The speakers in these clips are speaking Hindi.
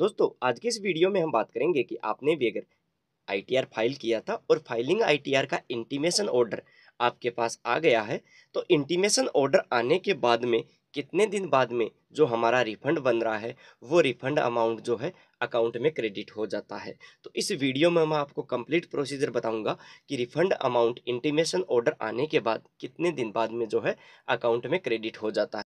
दोस्तों आज के इस वीडियो में हम बात करेंगे कि आपने भी अगर आईटीआर फाइल किया था और फाइलिंग आईटीआर का इंटीमेशन ऑर्डर आपके पास आ गया है तो इंटीमेशन ऑर्डर आने के बाद में कितने दिन बाद में जो हमारा रिफंड बन रहा है वो रिफंड अमाउंट जो है अकाउंट में क्रेडिट हो जाता है तो इस वीडियो में मैं आपको कंप्लीट प्रोसीजर बताऊंगा कि रिफंड अमाउंट इंटीमेशन ऑर्डर आने के बाद कितने दिन बाद में जो है अकाउंट में क्रेडिट हो जाता है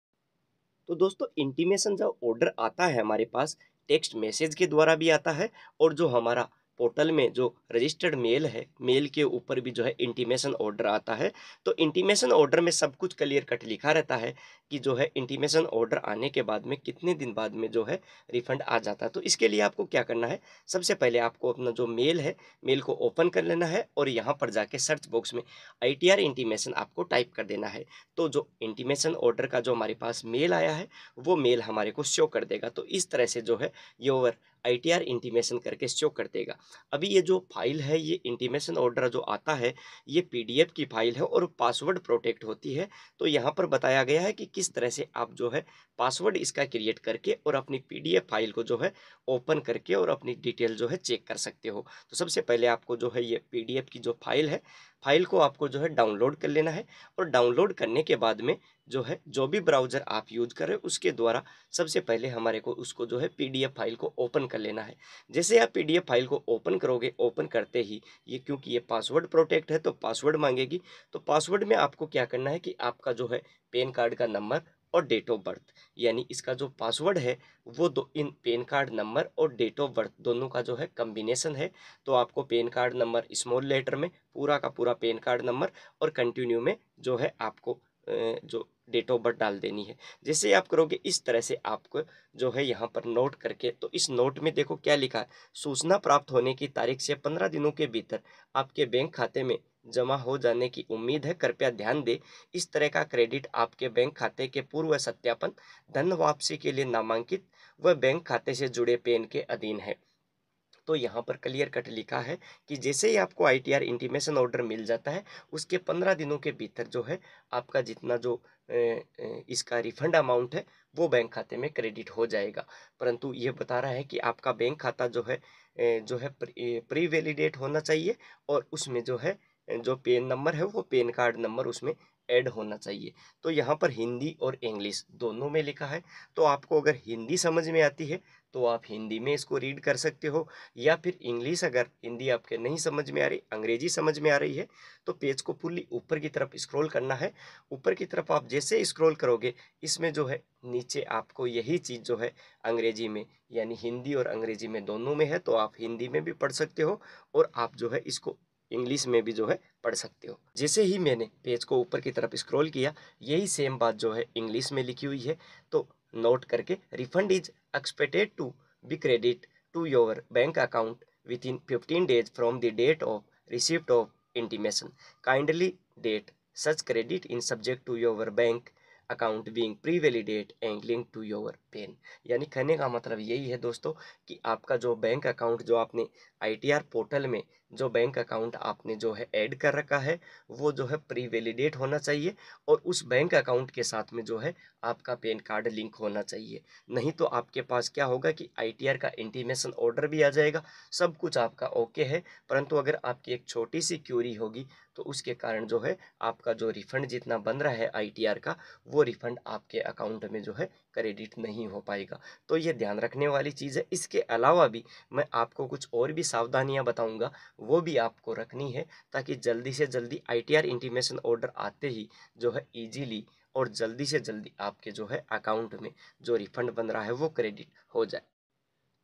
तो दोस्तों इंटीमेशन जब ऑर्डर आता है हमारे पास टेक्स्ट मैसेज के द्वारा भी आता है और जो हमारा पोर्टल में जो रजिस्टर्ड मेल है मेल के ऊपर भी जो है इंटीमेशन ऑर्डर आता है तो इंटीमेशन ऑर्डर में सब कुछ क्लियर कट लिखा रहता है कि जो है इंटीमेशन ऑर्डर आने के बाद में कितने दिन बाद में जो है रिफंड आ जाता है तो इसके लिए आपको क्या करना है सबसे पहले आपको अपना जो मेल है मेल को ओपन कर लेना है और यहाँ पर जाके सर्च बॉक्स में आई टी आर इंटीमेशन आपको टाइप कर देना है तो जो इंटीमेशन ऑर्डर का जो हमारे पास मेल आया है वो मेल हमारे को शो कर देगा तो इस तरह से जो है योवर आईटीआर इंटीमेशन करके शो कर देगा अभी ये जो फाइल है ये इंटीमेशन ऑर्डर जो आता है ये पीडीएफ की फाइल है और पासवर्ड प्रोटेक्ट होती है तो यहाँ पर बताया गया है कि किस तरह से आप जो है पासवर्ड इसका क्रिएट करके और अपनी एफ़ फाइल को जो है ओपन करके और अपनी डिटेल जो है चेक कर सकते हो तो सबसे पहले आपको जो है ये एफ़ की जो फाइल है फाइल को आपको जो है डाउनलोड कर लेना है और डाउनलोड करने के बाद में जो है जो भी ब्राउज़र आप यूज कर रहे हो उसके द्वारा सबसे पहले हमारे को उसको जो है पीडीएफ फाइल को ओपन कर लेना है जैसे आप पीडीएफ फाइल को ओपन करोगे ओपन करते ही ये क्योंकि ये पासवर्ड प्रोटेक्ट है तो पासवर्ड मांगेगी तो पासवर्ड में आपको क्या करना है कि आपका जो है पेन कार्ड का नंबर और डेट ऑफ बर्थ यानी इसका जो पासवर्ड है वो दो इन पेन कार्ड नंबर और डेट ऑफ बर्थ दोनों का जो है कम्बिनेसन है तो आपको PAN card number small letter में पूरा का पूरा पेन कार्ड नंबर और कंटिन्यू में जो है आपको जो डेट ऑफ बर्थ डाल देनी है जैसे आप करोगे इस तरह से आपको जो है यहाँ पर नोट करके तो इस नोट में देखो क्या लिखा है सूचना प्राप्त होने की तारीख से पंद्रह दिनों के भीतर आपके बैंक खाते में जमा हो जाने की उम्मीद है कृपया ध्यान दें इस तरह का क्रेडिट आपके बैंक खाते के पूर्व सत्यापन धन वापसी के लिए नामांकित व बैंक खाते से जुड़े पेन के अधीन है तो यहाँ पर क्लियर कट लिखा है कि जैसे ही आपको आई टी इंटीमेशन ऑर्डर मिल जाता है उसके पंद्रह दिनों के भीतर जो है आपका जितना जो इसका रिफंड अमाउंट है वो बैंक खाते में क्रेडिट हो जाएगा परंतु ये बता रहा है कि आपका बैंक खाता जो है जो है प्री वैलिडेट होना चाहिए और उसमें जो है जो पेन नंबर है वो पेन कार्ड नंबर उसमें ऐड होना चाहिए तो यहाँ पर हिंदी और इंग्लिश दोनों में लिखा है तो आपको अगर हिंदी समझ में आती है तो आप हिंदी में इसको रीड कर सकते हो या फिर इंग्लिश अगर हिंदी आपके नहीं समझ में आ रही अंग्रेजी समझ में आ रही है तो पेज को फुल्ली ऊपर की तरफ स्क्रॉल करना है ऊपर की तरफ आप जैसे स्क्रॉल करोगे इसमें जो है नीचे आपको यही चीज़ जो है अंग्रेजी में यानी हिंदी और अंग्रेजी में दोनों में है तो आप हिंदी में भी पढ़ सकते हो और आप जो है इसको इंग्लिश में भी जो है पढ़ सकते हो जैसे ही मैंने पेज को ऊपर की तरफ स्क्रॉल किया यही सेम बात जो है इंग्लिश में लिखी हुई है तो नोट करके refund is expected to be credit to your bank account within fifteen days from the date of receipt of intimation kindly date such credit in subject to your bank account being pre validate and link to your PAN यानी कहने का मतलब यही है दोस्तों कि आपका जो बैंक अकाउंट जो आपने आईटीआर पोर्टल में जो बैंक अकाउंट आपने जो है ऐड कर रखा है वो जो है प्री वैलिडेट होना चाहिए और उस बैंक अकाउंट के साथ में जो है आपका पेन कार्ड लिंक होना चाहिए नहीं तो आपके पास क्या होगा कि आईटीआर का इंटीमेशन ऑर्डर भी आ जाएगा सब कुछ आपका ओके है परंतु अगर आपकी एक छोटी सी क्यूरी होगी तो उसके कारण जो है आपका जो रिफंड जितना बन रहा है आई का वो रिफंड आपके अकाउंट में जो है क्रेडिट नहीं नहीं हो पाएगा तो ये ध्यान रखने वाली चीज़ है इसके अलावा भी मैं आपको कुछ और भी सावधानियां बताऊंगा वो भी आपको रखनी है ताकि जल्दी से जल्दी आईटीआर इंटीमेशन ऑर्डर आते ही जो है ईजीली और जल्दी से जल्दी आपके जो है अकाउंट में जो रिफंड बन रहा है वो क्रेडिट हो जाए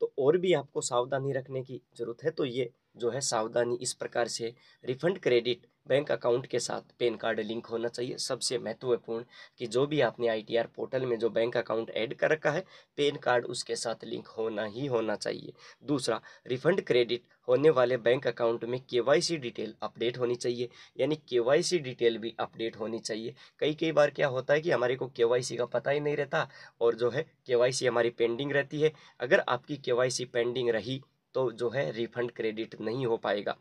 तो और भी आपको सावधानी रखने की ज़रूरत है तो ये जो है सावधानी इस प्रकार से रिफंड क्रेडिट बैंक अकाउंट के साथ पेन कार्ड लिंक होना चाहिए सबसे महत्वपूर्ण कि जो भी आपने आईटीआर पोर्टल में जो बैंक अकाउंट ऐड कर रखा है पेन कार्ड उसके साथ लिंक होना ही होना चाहिए दूसरा रिफंड क्रेडिट होने वाले बैंक अकाउंट में केवाईसी डिटेल अपडेट होनी चाहिए यानी केवाईसी डिटेल भी अपडेट होनी चाहिए कई कई बार क्या होता है कि हमारे को के का पता ही नहीं रहता और जो है के हमारी पेंडिंग रहती है अगर आपकी के पेंडिंग रही तो जो है रिफंड क्रेडिट नहीं हो पाएगा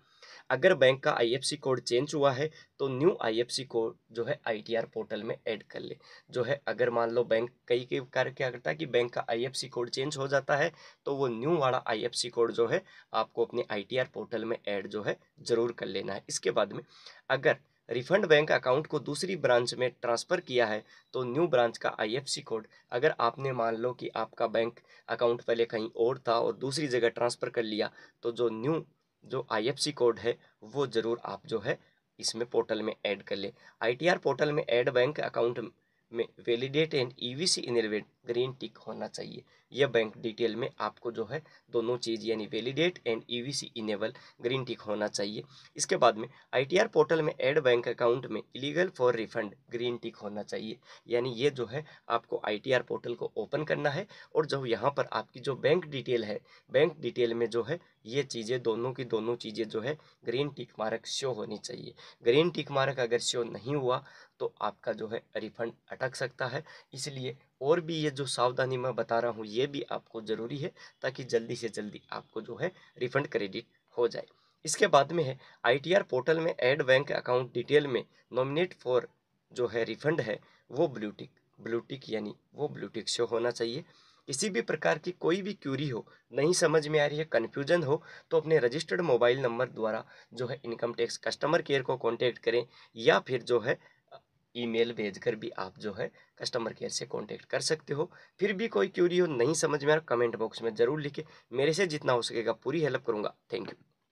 अगर बैंक का आईएफसी कोड चेंज हुआ है तो न्यू आईएफसी कोड जो है आईटीआर पोर्टल में ऐड कर ले जो है अगर मान लो बैंक कई के कार्य क्या करता है कि बैंक का आईएफसी कोड चेंज हो जाता है तो वो न्यू वाला आईएफसी कोड जो है आपको अपने आईटीआर पोर्टल में ऐड जो है ज़रूर कर लेना है इसके बाद में अगर रिफंड बैंक अकाउंट को दूसरी ब्रांच में ट्रांसफ़र किया है तो न्यू ब्रांच का आईएफसी कोड अगर आपने मान लो कि आपका बैंक अकाउंट पहले कहीं और था और दूसरी जगह ट्रांसफ़र कर लिया तो जो न्यू जो आईएफसी कोड है वो ज़रूर आप जो है इसमें पोर्टल में ऐड कर लें आईटीआर पोर्टल में ऐड बैंक अकाउंट में वैलिडेट एंड ईवीसी इनवेट ग्रीन टिक होना चाहिए यह बैंक डिटेल में आपको जो है दोनों चीज़ यानी validate and EVC enable green tick होना चाहिए इसके बाद में आईटीआर पोर्टल में ऐड बैंक अकाउंट में eligible for refund green tick होना चाहिए यानी ये जो है आपको आईटीआर पोर्टल को ओपन करना है और जो यहाँ पर आपकी जो बैंक डिटेल है बैंक डिटेल में जो है ये चीज़ें दोनों की दोनों चीज़ें जो है ग्रीन टिक मार्क शो होनी चाहिए ग्रीन टिक मार्क अगर शो नहीं हुआ तो आपका जो है रिफंड अटक सकता है इसलिए और भी ये जो सावधानी मैं बता रहा हूँ ये भी आपको ज़रूरी है ताकि जल्दी से जल्दी आपको जो है रिफंड क्रेडिट हो जाए इसके बाद में है आई पोर्टल में एड बैंक अकाउंट डिटेल में नॉमिनेट फॉर जो है रिफंड है वो ब्लूटिक ब्लूटिक यानी वो ब्लूटिक शो होना चाहिए किसी भी प्रकार की कोई भी क्यूरी हो नहीं समझ में आ रही है कन्फ्यूजन हो तो अपने रजिस्टर्ड मोबाइल नंबर द्वारा जो है इनकम टैक्स कस्टमर केयर को कॉन्टैक्ट करें या फिर जो है ईमेल भेजकर भी आप जो है कस्टमर केयर से कांटेक्ट कर सकते हो फिर भी कोई क्यूरी हो नहीं समझ में आ रहा कमेंट बॉक्स में ज़रूर लिखे मेरे से जितना हो सकेगा पूरी हेल्प करूँगा थैंक यू